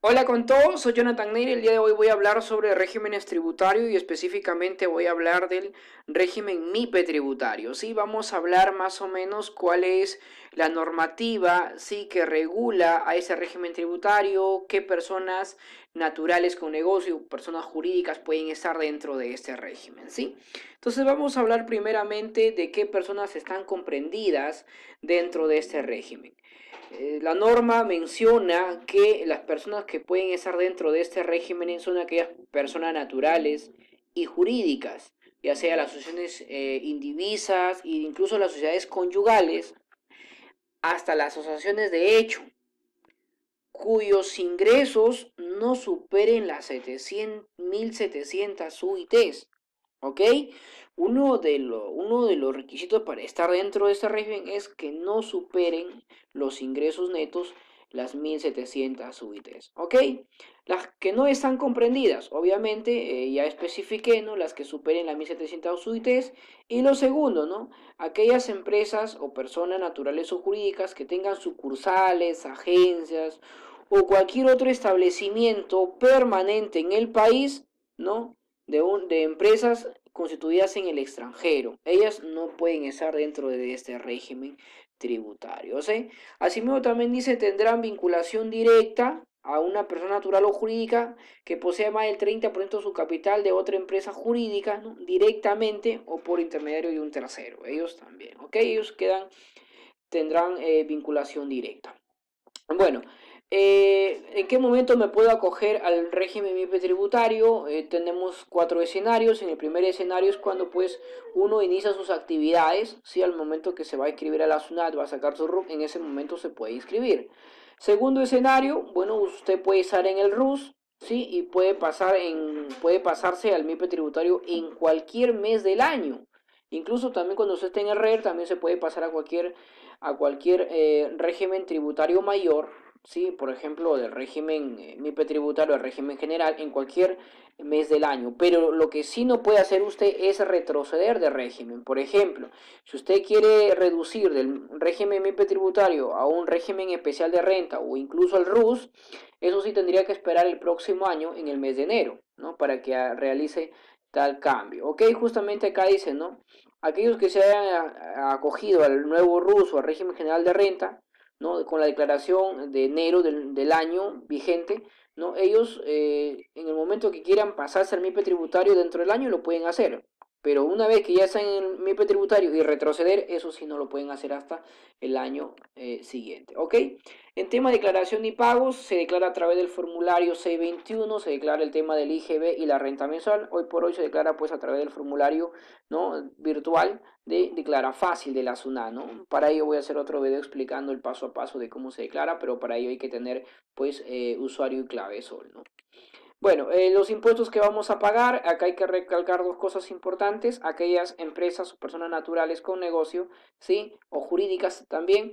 Hola con todos, soy Jonathan Neir. El día de hoy voy a hablar sobre regímenes tributarios y específicamente voy a hablar del régimen MIPE tributario. Sí, vamos a hablar más o menos cuál es la normativa sí que regula a ese régimen tributario, qué personas naturales con negocio, personas jurídicas pueden estar dentro de este régimen, ¿sí? Entonces vamos a hablar primeramente de qué personas están comprendidas dentro de este régimen. Eh, la norma menciona que las personas que pueden estar dentro de este régimen son aquellas personas naturales y jurídicas, ya sea las asociaciones eh, indivisas e incluso las sociedades conyugales, hasta las asociaciones de hecho, cuyos ingresos no superen las 700, 1.700 UITs. ¿Ok? Uno de, uno de los requisitos para estar dentro de este régimen es que no superen los ingresos netos las 1700 UITs. ¿Ok? Las que no están comprendidas, obviamente, eh, ya especifiqué, ¿no? Las que superen las 1700 UITs. Y lo segundo, ¿no? Aquellas empresas o personas naturales o jurídicas que tengan sucursales, agencias o cualquier otro establecimiento permanente en el país, ¿no? De, un, de empresas constituidas en el extranjero. Ellas no pueden estar dentro de este régimen tributario. ¿sí? Asimismo, también dice tendrán vinculación directa a una persona natural o jurídica que posea más del 30% de su capital de otra empresa jurídica directamente o por intermediario de un tercero. Ellos también, ¿ok? Ellos quedan, tendrán eh, vinculación directa. Bueno, eh, ¿En qué momento me puedo acoger al régimen MIPE tributario? Eh, tenemos cuatro escenarios. En el primer escenario es cuando pues uno inicia sus actividades. al momento que se va a inscribir a la SUNAT va a sacar su RUC, en ese momento se puede inscribir. Segundo escenario, bueno, usted puede estar en el RUS, ¿sí? Y puede, pasar en, puede pasarse al MIPE tributario en cualquier mes del año. Incluso también cuando usted esté en el RER e también se puede pasar a cualquier, a cualquier eh, régimen tributario mayor por ejemplo, del régimen eh, MIPE tributario al régimen general en cualquier mes del año. Pero lo que sí no puede hacer usted es retroceder de régimen. Por ejemplo, si usted quiere reducir del régimen MIPE tributario a un régimen especial de renta o incluso al RUS, eso sí tendría que esperar el próximo año en el mes de enero, ¿no? Para que realice tal cambio. Ok, justamente acá dice, ¿no? Aquellos que se hayan eh, acogido al nuevo RUS o al régimen general de renta, ¿no? con la declaración de enero del, del año vigente, ¿no? ellos eh, en el momento que quieran pasarse al MIPE tributario dentro del año lo pueden hacer. Pero una vez que ya están en el MIPE tributario y retroceder, eso sí no lo pueden hacer hasta el año eh, siguiente. ¿Ok? En tema de declaración y pagos, se declara a través del formulario C21, se declara el tema del IGB y la renta mensual. Hoy por hoy se declara pues a través del formulario ¿no? virtual de Declara Fácil de la SUNA. ¿no? Para ello voy a hacer otro video explicando el paso a paso de cómo se declara, pero para ello hay que tener pues eh, usuario y clave sol. ¿no? Bueno, eh, los impuestos que vamos a pagar, acá hay que recalcar dos cosas importantes, aquellas empresas o personas naturales con negocio, ¿sí? O jurídicas también,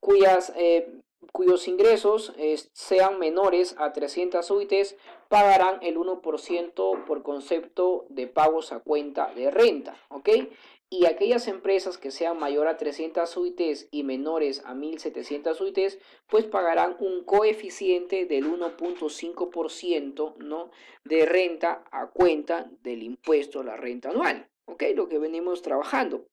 cuyas, eh, cuyos ingresos eh, sean menores a 300 UITs, pagarán el 1% por concepto de pagos a cuenta de renta, ¿ok? y aquellas empresas que sean mayor a 300 UITs y menores a 1700 UITs, pues pagarán un coeficiente del 1.5% ¿no? de renta a cuenta del impuesto a la renta anual, ¿ok? Lo que venimos trabajando.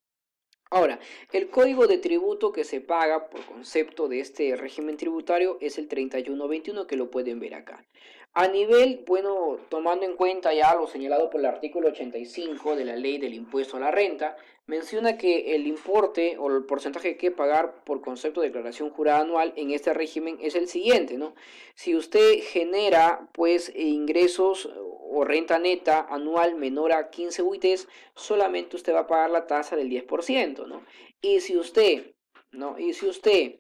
Ahora, el código de tributo que se paga por concepto de este régimen tributario es el 3121 que lo pueden ver acá. A nivel, bueno, tomando en cuenta ya lo señalado por el artículo 85 de la ley del impuesto a la renta, menciona que el importe o el porcentaje que pagar por concepto de declaración jurada anual en este régimen es el siguiente, ¿no? Si usted genera pues ingresos o renta neta anual menor a 15 UITs, solamente usted va a pagar la tasa del 10%, ¿no? Y si usted, ¿no? Y si usted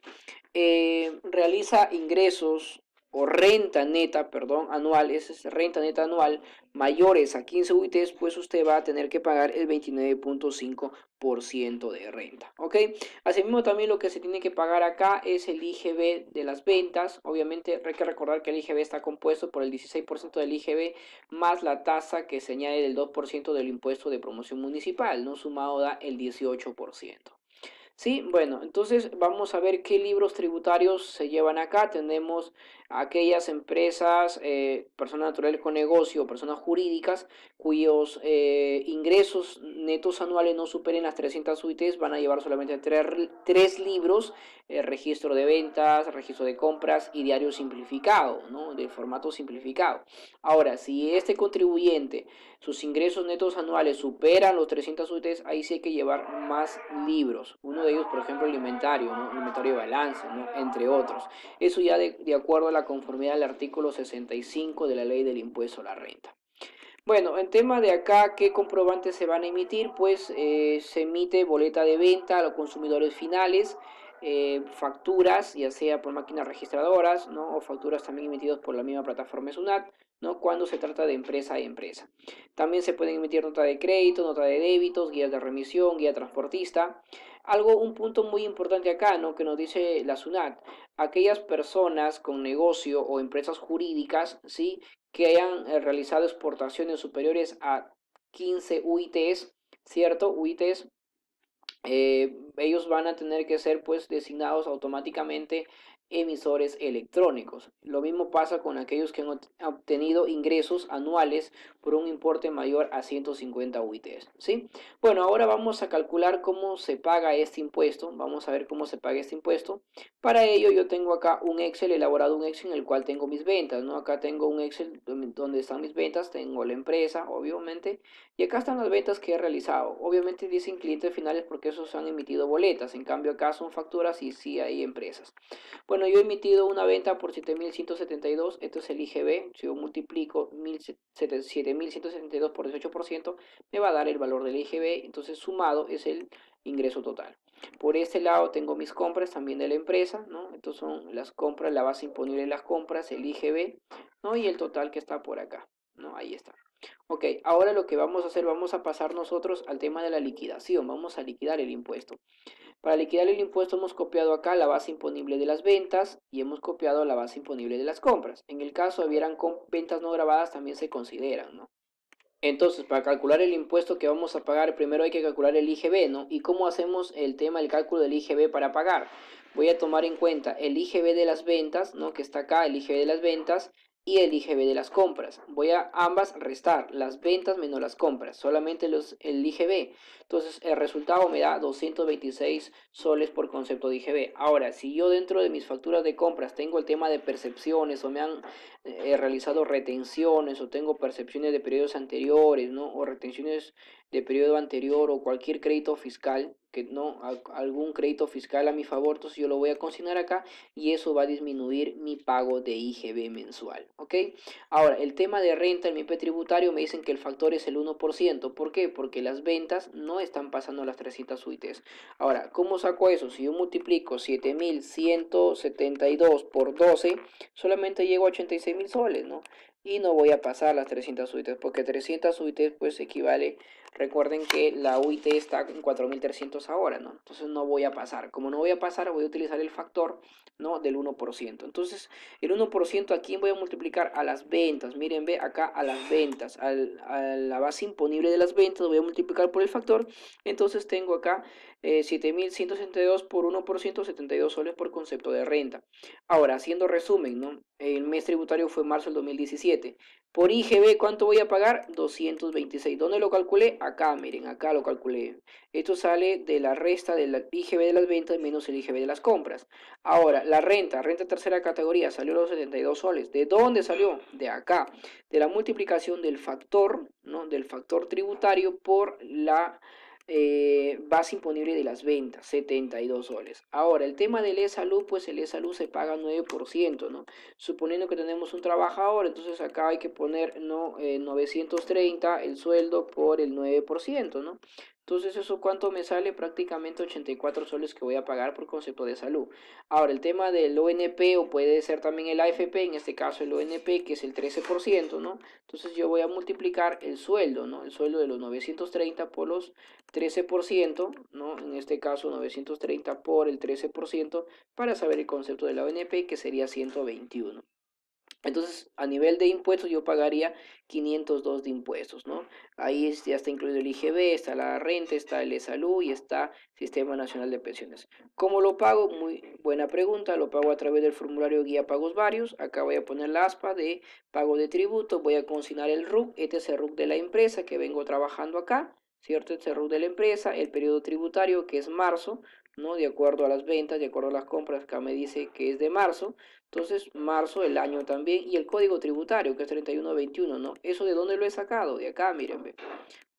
eh, realiza ingresos o renta neta, perdón, anual, es renta neta anual, mayores a 15 UITs, pues usted va a tener que pagar el 29.5% de renta, ¿ok? Asimismo, también lo que se tiene que pagar acá es el IGB de las ventas. Obviamente, hay que recordar que el IGB está compuesto por el 16% del IGB más la tasa que se añade del 2% del impuesto de promoción municipal, ¿no? Sumado da el 18%. Sí, bueno, entonces vamos a ver qué libros tributarios se llevan acá. Tenemos aquellas empresas, eh, personas naturales con negocio, personas jurídicas, cuyos eh, ingresos netos anuales no superen las 300 UITs, van a llevar solamente tres, libros, eh, registro de ventas, registro de compras y diario simplificado, ¿no? de formato simplificado. Ahora, si este contribuyente, sus ingresos netos anuales superan los 300 UITs, ahí sí hay que llevar más libros de ellos, por ejemplo, el inventario, el inventario de balance, entre otros. Eso ya de, acuerdo a la conformidad del artículo 65 de la ley del impuesto a la renta. Bueno, en tema de acá, ¿qué comprobantes se van a emitir? Pues eh, se emite boleta de venta a los consumidores finales, eh, facturas, ya sea por máquinas registradoras, o facturas también emitidas por la misma plataforma SUNAT, ¿no? Cuando se trata de empresa a empresa. También se pueden emitir nota de crédito, nota de débitos, guías de remisión, guía transportista. Algo, un punto muy importante acá, ¿no? Que nos dice la SUNAT. Aquellas personas con negocio o empresas jurídicas, ¿sí? Que hayan eh, realizado exportaciones superiores a 15 UITs, ¿cierto? UITs eh, ellos van a tener que ser pues designados automáticamente emisores electrónicos. Lo mismo pasa con aquellos que han obtenido ingresos anuales por un importe mayor a 150 UITs. ¿sí? Bueno, ahora vamos a calcular cómo se paga este impuesto. Vamos a ver cómo se paga este impuesto. Para ello yo tengo acá un Excel, elaborado un Excel en el cual tengo mis ventas. ¿no? Acá tengo un Excel donde están mis ventas, tengo la empresa, obviamente. Y acá están las ventas que he realizado. Obviamente dicen clientes finales porque esos han emitido boletas. En cambio acá son facturas y sí hay empresas. Bueno, yo he emitido una venta por 7.172, esto es el IGB. Si yo multiplico 7.172 por 18%, me va a dar el valor del IGB. Entonces, sumado es el ingreso total. Por este lado tengo mis compras también de la empresa, ¿no? Estos son las compras, la base imponible de las compras, el IGB, ¿no? Y el total que está por acá, ¿no? Ahí está. Ok, ahora lo que vamos a hacer, vamos a pasar nosotros al tema de la liquidación, vamos a liquidar el impuesto. Para liquidar el impuesto hemos copiado acá la base imponible de las ventas y hemos copiado la base imponible de las compras. En el caso hubieran ventas no grabadas también se consideran, ¿no? Entonces, para calcular el impuesto que vamos a pagar, primero hay que calcular el IGB, ¿no? ¿Y cómo hacemos el tema el cálculo del IGB para pagar? Voy a tomar en cuenta el IGB de las ventas, ¿no? Que está acá, el IGB de las ventas, y el IGB de las compras. Voy a ambas restar las ventas menos las compras, solamente los, el IGB. Entonces el resultado me da 226 soles por concepto de IGB. Ahora, si yo dentro de mis facturas de compras tengo el tema de percepciones o me han eh, eh, realizado retenciones o tengo percepciones de periodos anteriores, ¿no? O retenciones de periodo anterior o cualquier crédito fiscal, que no algún crédito fiscal a mi favor, entonces yo lo voy a consignar acá y eso va a disminuir mi pago de IGB mensual, ¿ok? Ahora, el tema de renta en mi IP tributario me dicen que el factor es el 1%, ¿por qué? Porque las ventas no están pasando las 300 UITs. Ahora, ¿cómo saco eso? Si yo multiplico 7172 por 12, solamente llego a 86,000 mil soles, ¿no? Y no voy a pasar las 300 UITs, porque 300 UITs pues equivale Recuerden que la UIT está en 4.300 ahora, ¿no? Entonces no voy a pasar. Como no voy a pasar, voy a utilizar el factor, ¿no? Del 1%. Entonces, el 1% aquí voy a multiplicar? A las ventas. Miren, ve acá a las ventas. a la base imponible de las ventas voy a multiplicar por el factor. Entonces tengo acá 7.162 eh, por 1%, 72 soles por concepto de renta. Ahora, haciendo resumen, ¿no? El mes tributario fue marzo del 2017. Por IGB, ¿cuánto voy a pagar? 226. ¿Dónde lo calculé? Acá, miren, acá lo calculé. Esto sale de la resta del IGB de las ventas menos el IGB de las compras. Ahora, la renta, renta tercera categoría, salió los 72 soles. ¿De dónde salió? De acá. De la multiplicación del factor, ¿no? Del factor tributario por la eh, base imponible de las ventas, 72 soles. Ahora, el tema del e-salud, pues el e-salud se paga 9%, ¿no? Suponiendo que tenemos un trabajador, entonces acá hay que poner ¿no? 930 eh, el sueldo por el 9%, ¿no? Entonces eso cuánto me sale prácticamente 84 soles que voy a pagar por concepto de salud. Ahora el tema del ONP o puede ser también el AFP, en este caso el ONP que es el 13%, ¿no? Entonces yo voy a multiplicar el sueldo, ¿no? El sueldo de los 930 por los 13%, ¿no? En este caso 930 por el 13% para saber el concepto del ONP que sería 121. Entonces, a nivel de impuestos, yo pagaría 502 de impuestos, ¿no? Ahí ya está incluido el IGB, está la renta, está el de salud y está Sistema Nacional de Pensiones. ¿Cómo lo pago? Muy buena pregunta. Lo pago a través del formulario guía pagos varios. Acá voy a poner la aspa de pago de tributo. Voy a consignar el RUC. Este es el RUC de la empresa que vengo trabajando acá. ¿Cierto? Este es el RUC de la empresa. El periodo tributario que es marzo. ¿no? De acuerdo a las ventas, de acuerdo a las compras, acá me dice que es de marzo, entonces marzo del año también, y el código tributario que es 3121, ¿no? ¿Eso de dónde lo he sacado? De acá, miren,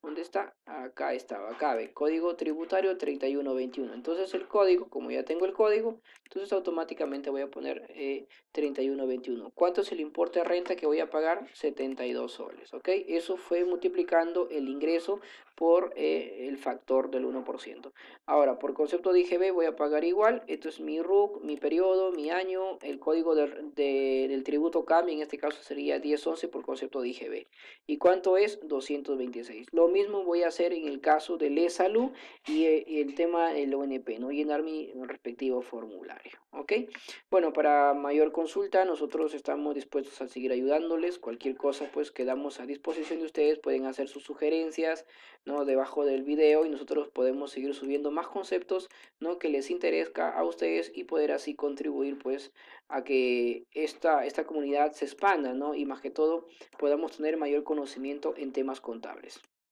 ¿Dónde está? Acá estaba, acá, ve, código tributario 3121. Entonces el código, como ya tengo el código, entonces automáticamente voy a poner 3121. Eh, ¿Cuánto es el importe de renta que voy a pagar? 72 soles, ¿ok? Eso fue multiplicando el ingreso por eh, el factor del 1%. Ahora, por concepto de IGB voy a pagar igual. Esto es mi RUC, mi periodo, mi año, el código del tributo cambia, en este caso sería 1011 por concepto de IGB. ¿Y cuánto es? 226. Lo mismo voy a hacer en el caso de le salud eh, y el tema del ONP, no llenar mi respectivo formulario. ¿ok? Bueno, para mayor consulta nosotros estamos dispuestos a seguir ayudándoles. Cualquier cosa pues quedamos a disposición de ustedes. Pueden hacer sus sugerencias ¿no? debajo del video y nosotros podemos seguir subiendo más conceptos ¿no? que les interesa a ustedes y poder así contribuir pues a que esta, esta comunidad se expanda ¿no? y más que todo podamos tener mayor conocimiento en temas contables.